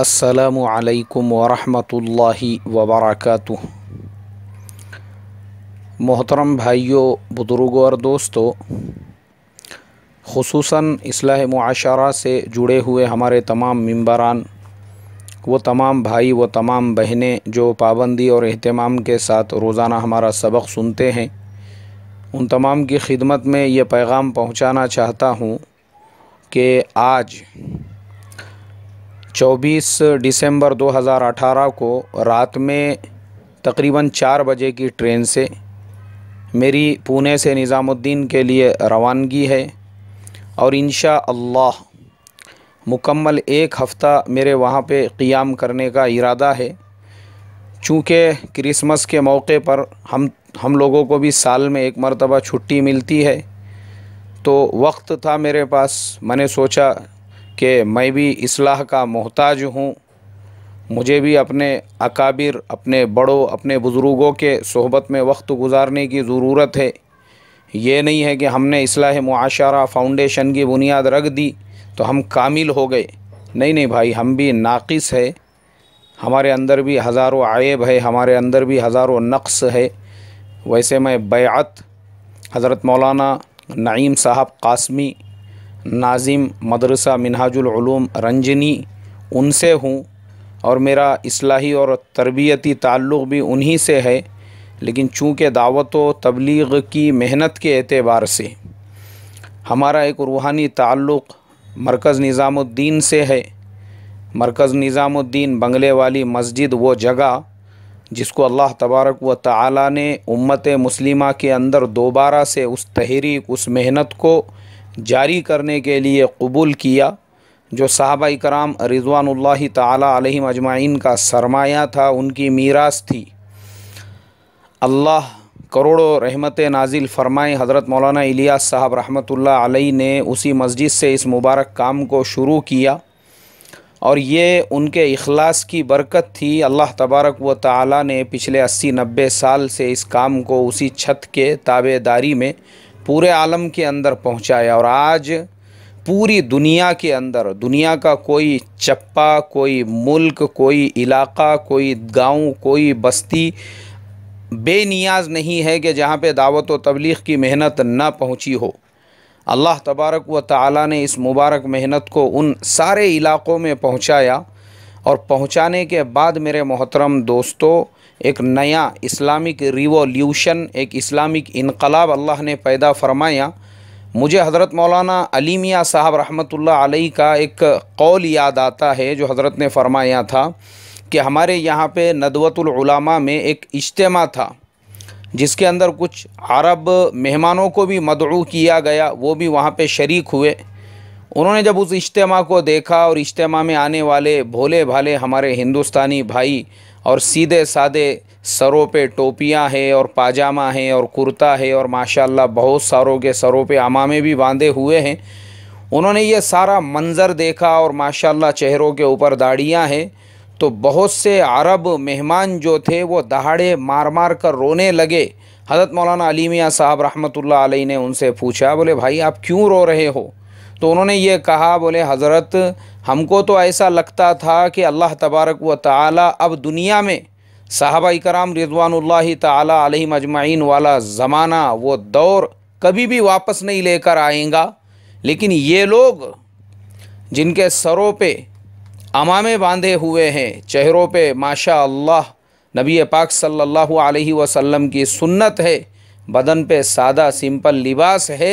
असलकम वरहि वबरक मोहतरम भाइयों बुज़ुर्गों और दोस्तों खसूस असलाह माशरा से जुड़े हुए हमारे तमाम मम्बरान वो तमाम भाई व तमाम बहनें जो पाबंदी और अहतमाम के साथ रोज़ाना हमारा सबक सुनते हैं उन तमाम की खिदमत में ये पैगाम पहुँचाना चाहता हूँ कि आज 24 दिसंबर 2018 को रात में तकरीबन चार बजे की ट्रेन से मेरी पुणे से निज़ामुद्दीन के लिए रवानगी है और इन अल्लाह मुकम्मल एक हफ़्ता मेरे वहाँ पे क़ियाम करने का इरादा है चूँकि क्रिसमस के मौके पर हम हम लोगों को भी साल में एक मरतबा छुट्टी मिलती है तो वक्त था मेरे पास मैंने सोचा कि मैं भी इसलाह का मोहताज हूँ मुझे भी अपने अकाबिर अपने बड़ों अपने बुज़ुर्गों के सहबत में वक्त गुजारने की ज़रूरत है ये नहीं है कि हमने इसलाह माशरा फाउंडेशन की बुनियाद रख दी तो हम कामिल हो गए नहीं नहीं भाई हम भी नाक़ है हमारे अंदर भी हज़ारों आयब है हमारे अंदर भी हज़ारों नक्स है वैसे मैं बैत हज़रत मौलाना नईम साहब कासमी नाजिम मदरसा मिनहाजुलूम रंजनी उनसे हूँ और मेरा असलाही और तरबियती ताल्लुक़ भी उन्हीं से है लेकिन चूँकि दावत व तबलीग की मेहनत के एतबार से हमारा एक रूहानी ताल्लुक़ मरकज़ निज़ामुद्दीन से है मरकज़ निज़ामुद्दीन बंगले वाली मस्जिद वो जगह जिसको अल्लाह तबारक व ताली ने उम्मत मुस्लिमा के अंदर दोबारा से उस तहरीक उस मेहनत को जारी करने के लिए कबूल किया जो साहबा कराम रिजवानल तम अजमाइन का सरमाया था उनकी मीरास थी अल्लाह करोड़ों रहमत नाजिल फरमाए हज़रत मौलाना इलियास साहब रहमत आलही ने उसी मस्जिद से इस मुबारक काम को शुरू किया और ये उनके अखलास की बरकत थी अल्लाह तबारक व ताली ने पिछले अस्सी नब्बे साल से इस काम को उसी छत के ताबेदारी में पूरे आलम के अंदर पहुंचाया और आज पूरी दुनिया के अंदर दुनिया का कोई चप्पा कोई मुल्क कोई इलाका कोई गांव कोई बस्ती बेनियाज नहीं है कि जहाँ पे दावत व तबलीग की मेहनत ना पहुँची हो अल्लाह तबारक व ताली ने इस मुबारक मेहनत को उन सारे इलाक़ों में पहुँचाया और पहुंचाने के बाद मेरे मोहतरम दोस्तों एक नया इस्लामिक रिवोल्यूशन एक इस्लामिक इनकलाब अल्लाह ने पैदा फरमाया मुझे हज़रत मौलाना अली साहब रहमतुल्लाह अलैह का एक कौल याद आता है जो हज़रत ने फरमाया था कि हमारे यहाँ पे नदवतुलमा में एक इज्तम था जिसके अंदर कुछ अरब मेहमानों को भी मदरू किया गया वो भी वहाँ पे शरीक हुए उन्होंने जब उस इज्तम को देखा और इज्तम में आने वाले भोले भाले हमारे हिंदुस्तानी भाई और सीधे साधे सरों पे टोपियां हैं और पाजामा है और कुर्ता है और माशाल्लाह बहुत सारों के सरों पे अमामे भी बांधे हुए हैं उन्होंने ये सारा मंज़र देखा और माशाल्लाह चेहरों के ऊपर दाढ़ियाँ हैं तो बहुत से अरब मेहमान जो थे वो दहाड़े मार मार कर रोने लगे हज़रत मौलाना अली मियाँ साहब रहमत अलैह ने उनसे पूछा बोले भाई आप क्यों रो रहे हो तो उन्होंने ये कहा बोले हज़रत हमको तो ऐसा लगता था कि अल्लाह तबारक व ताली अब दुनिया में साहबा कराम रिजवान ताली मजमाइन वाला ज़माना वो दौर कभी भी वापस नहीं लेकर आएगा लेकिन ये लोग जिनके सरों पे अमामे बांधे हुए हैं चेहरों पे माशा अल्लाह नबी पाक सल्लल्लाहु अलैहि वसल्लम की सुन्नत है बदन पे सादा सिंपल लिबास है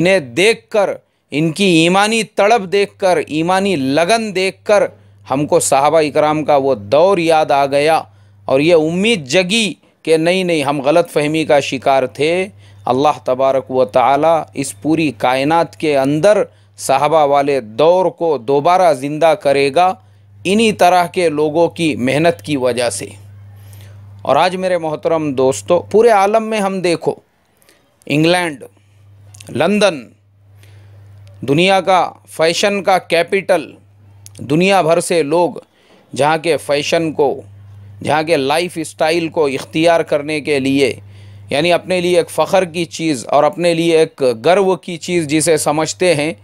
इन्हें देखकर इनकी ईमानी तड़प देखकर ईमानी लगन देखकर हमको साहबा इकराम का वो दौर याद आ गया और ये उम्मीद जगी कि नहीं नहीं हम गलत फहमी का शिकार थे अल्लाह तबारक व ताला इस पूरी कायनात के अंदर साहबा वाले दौर को दोबारा ज़िंदा करेगा इन्हीं तरह के लोगों की मेहनत की वजह से और आज मेरे मोहतरम दोस्तों पूरे आलम में हम देखो इंग्लैंड लंदन दुनिया का फैशन का कैपिटल दुनिया भर से लोग जहाँ के फैशन को जहाँ के लाइफ स्टाइल को इख्तियार करने के लिए यानी अपने लिए एक फ़ख्र की चीज़ और अपने लिए एक गर्व की चीज़ जिसे समझते हैं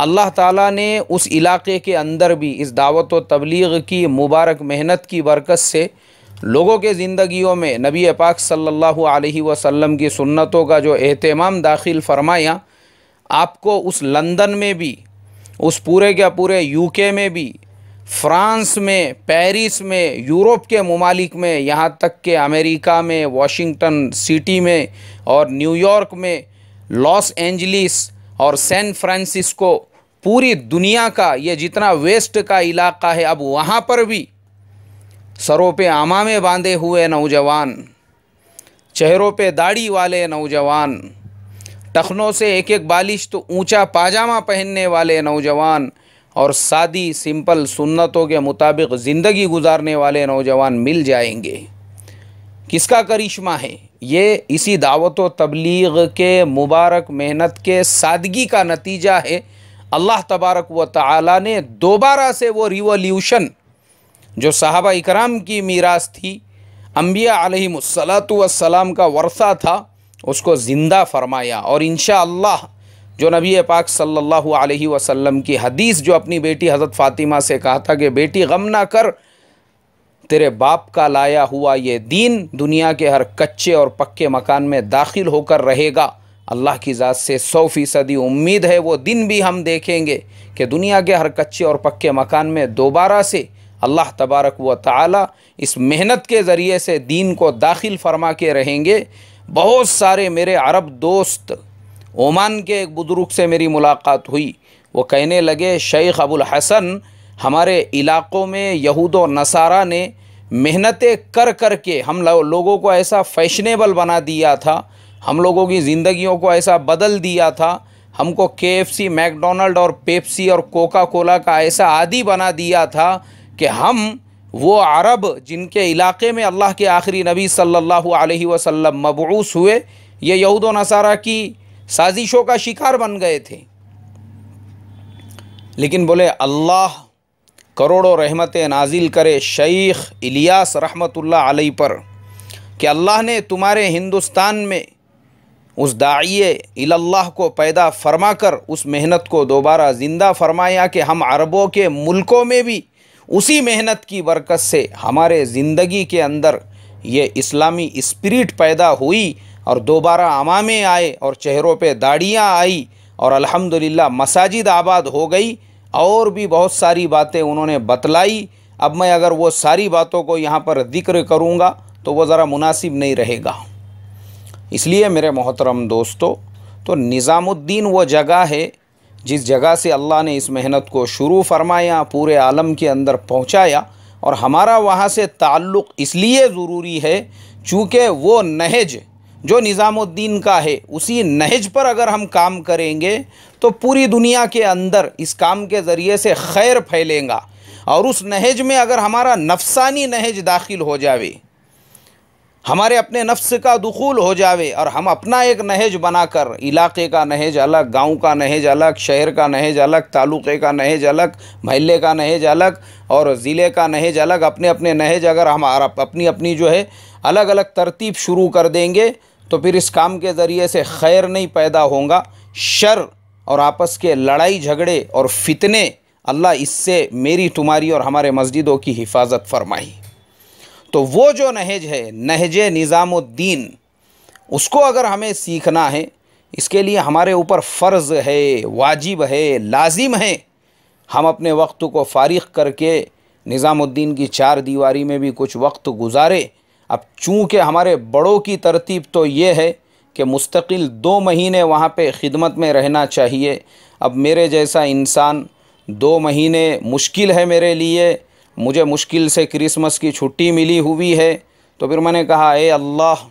अल्लाह ताला ने उस इलाके के अंदर भी इस दावत व तबलीग की मुबारक मेहनत की बरकत से लोगों के ज़िंदगियों में नबी पाक सल्लल्लाहु अलैहि वसल्लम की सुन्नतों का जो अहतमाम दाखिल फ़रमाया आपको उस लंदन में भी उस पूरे के पूरे यूके में भी फ्रांस में पेरिस में यूरोप के ममालिक में यहाँ तक के अमेरिका में वाशिंगटन सिटी में और न्यूयॉर्क में लॉस एंजलिस और सैन फ्रांसिस्को पूरी दुनिया का ये जितना वेस्ट का इलाका है अब वहाँ पर भी सरों पे आमा में बांधे हुए नौजवान चेहरों पे दाढ़ी वाले नौजवान टखनों से एक एक बालिश तो ऊंचा पाजामा पहनने वाले नौजवान और सादी सिंपल सुन्नतों के मुताबिक ज़िंदगी गुजारने वाले नौजवान मिल जाएंगे किसका करिश्मा है ये इसी दावत व तबलीग के मुबारक मेहनत के सादगी का नतीजा है अल्लाह तबारक व ताली ने दोबारा से वो रिवोल्यूशन जो साहबा इकराम की मीरास थी अम्बिया वसलाम का वर्षा था उसको ज़िंदा फरमाया और इन जो नबी पाक सल्लल्लाहु अलैहि वसल्लम की हदीस जो अपनी बेटी हज़रत फ़ातिमा से कहा था कि बेटी गम ना कर तेरे बाप का लाया हुआ ये दीन दुनिया के हर कच्चे और पक्के मकान में दाखिल होकर रहेगा अल्लाह की ज़ात से सौ फ़ीसदी उम्मीद है वो दिन भी हम देखेंगे कि दुनिया के हर कच्चे और पक्के मकान में दोबारा से अल्लाह तबारक व ताली इस मेहनत के ज़रिए से दीन को दाखिल फरमा के रहेंगे बहुत सारे मेरे अरब दोस्त ओमान के एक बुज़ुर्ग से मेरी मुलाकात हुई वो कहने लगे शेख अबुल हसन हमारे इलाक़ों में यहूद और नसारा ने मेहनतें कर कर के हम लोगों को ऐसा फैशनेबल बना दिया था हम लोगों की ज़िंदगियों को ऐसा बदल दिया था हमको के एफ सी मैकडोनल्ड और पेप्सी और कोका कोला का ऐसा आदि बना दिया था कि हम वो अरब जिनके इलाके में अल्लाह के आखिरी नबी सल्लल्लाहु अलैहि वसल्लम मबूस हुए ये यहूद नसारा की साजिशों का शिकार बन गए थे लेकिन बोले अल्लाह करोड़ों रहमत नाजिल करे शेख इलियास रहमतुल्लाह अलैहि पर कि अल्लाह ने तुम्हारे हिंदुस्तान में उस दाइए इल्लाह को पैदा फरमा कर उस मेहनत को दोबारा ज़िंदा फरमाया कि हम अरबों के मुल्कों में भी उसी मेहनत की बरकत से हमारे ज़िंदगी के अंदर ये इस्लामी स्पिरिट पैदा हुई और दोबारा अमामे आए और चेहरों पे दाढ़ियाँ आई और अल्हम्दुलिल्लाह मसाजिद आबाद हो गई और भी बहुत सारी बातें उन्होंने बतलाई अब मैं अगर वो सारी बातों को यहाँ पर जिक्र करूँगा तो वो ज़रा मुनासिब नहीं रहेगा इसलिए मेरे मोहतरम दोस्तों तो निज़ामुद्दीन वो जगह है जिस जगह से अल्लाह ने इस मेहनत को शुरू फरमाया पूरे आलम के अंदर पहुँचाया और हमारा वहाँ से ताल्लुक़ इसलिए ज़रूरी है चूँकि वो नहज जो निज़ामुद्दीन का है उसी नहज पर अगर हम काम करेंगे तो पूरी दुनिया के अंदर इस काम के ज़रिए से खैर फैलेगा और उस नहज में अगर हमारा नफसानी नहज दाखिल हो जावे हमारे अपने नफ्स का दखूल हो जावे और हम अपना एक नहज बनाकर इलाके का नहज अलग गांव का नहज अलग शहर का नहज अलग तालुक़े का नहज अलग महल्ले का नहज अलग और ज़िले का नहज अलग अपने अपने नहज अगर हम अपनी अपनी जो है अलग अलग तरतीब शुरू कर देंगे तो फिर इस काम के ज़रिए से खैर नहीं पैदा होगा शर और आपस के लड़ाई झगड़े और फितने अल्लाह इससे मेरी तुम्हारी और हमारे मस्जिदों की हिफाजत फरमाई तो वो जो नहज है नहज निज़ामुद्दीन उसको अगर हमें सीखना है इसके लिए हमारे ऊपर फ़र्ज़ है वाजिब है लाजिम है हम अपने वक्त को फारिग करके निज़ामुद्दीन की चार दीवारी में भी कुछ वक्त गुजारे अब चूँकि हमारे बड़ों की तरतीब तो ये है कि मुस्तकिल दो महीने वहाँ पे ख़िदमत में रहना चाहिए अब मेरे जैसा इंसान दो महीने मुश्किल है मेरे लिए मुझे मुश्किल से क्रिसमस की छुट्टी मिली हुई है तो फिर मैंने कहा ए अल्लाह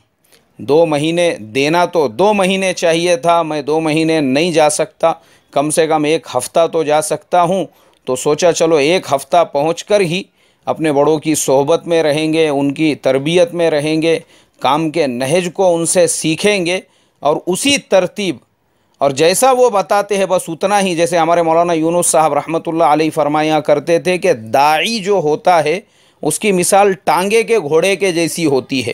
दो महीने देना तो दो महीने चाहिए था मैं दो महीने नहीं जा सकता कम से कम एक हफ़्ता तो जा सकता हूँ तो सोचा चलो एक हफ़्ता पहुँच ही अपने बड़ों की सोहबत में रहेंगे उनकी तरबियत में रहेंगे काम के नहज को उनसे सीखेंगे और उसी तरतीब और जैसा वो बताते हैं बस उतना ही जैसे हमारे मौलाना यूनुस साहब रहमतुल्लाह अलैह फरमाया करते थे कि दाई जो होता है उसकी मिसाल टांगे के घोड़े के जैसी होती है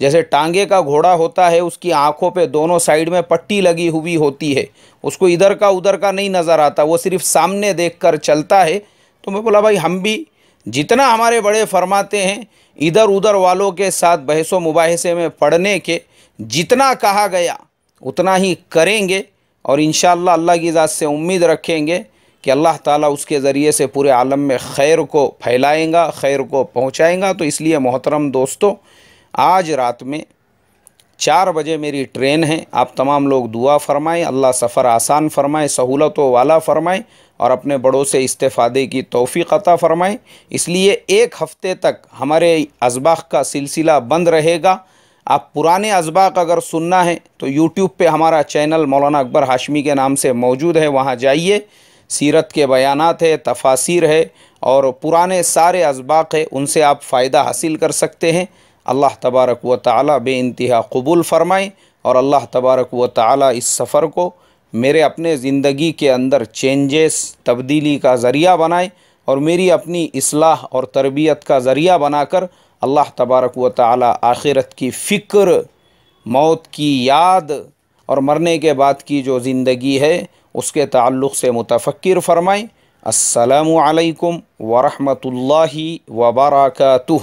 जैसे टांगे का घोड़ा होता है उसकी आंखों पे दोनों साइड में पट्टी लगी हुई होती है उसको इधर का उधर का नहीं नज़र आता वो सिर्फ सामने देख कर चलता है तो मैं बोला भाई हम भी जितना हमारे बड़े फरमाते हैं इधर उधर वालों के साथ बहसों मुबाहसे में पढ़ने के जितना कहा गया उतना ही करेंगे और इन अल्लाह की ज़ात से उम्मीद रखेंगे कि अल्लाह ताला उसके ज़रिए से पूरे आलम में खैर को फैलाएंगा खैर को पहुंचाएंगा तो इसलिए मोहतरम दोस्तों आज रात में चार बजे मेरी ट्रेन है आप तमाम लोग दुआ फरमाएं अल्लाह सफ़र आसान फरमाएं सहूलतों वाला फरमाएं और अपने बड़ों से इस्तेफादे की तोफ़ी अता फरमाएँ इसलिए एक हफ़्ते तक हमारे इसबाक का सिलसिला बंद रहेगा आप पुराने इसबा का अगर सुनना है तो यूट्यूब पे हमारा चैनल मौलाना अकबर हाशमी के नाम से मौजूद है वहाँ जाइए सीरत के बयानात है तफासिर है और पुराने सारे इसबाक है उनसे आप फ़ायदा हासिल कर सकते हैं अल्लाह तबारक व ताली बे इंतहा कबूल फ़रमाएँ और अल्लाह तबारक व ताली इस सफ़र को मेरे अपने ज़िंदगी के अंदर चेंजेस तब्दीली का ज़रिया बनाएँ और मेरी अपनी असलाह और तरबियत का ज़रिया बनाकर अल्लाह तबारक व ताली आखिरत की फ़िक्र मौत की याद और मरने के बाद की जो ज़िंदगी है उसके ताल्लुक़ से मुतफ़िर फ़रमाएँ असलकम वरहमल वबरकू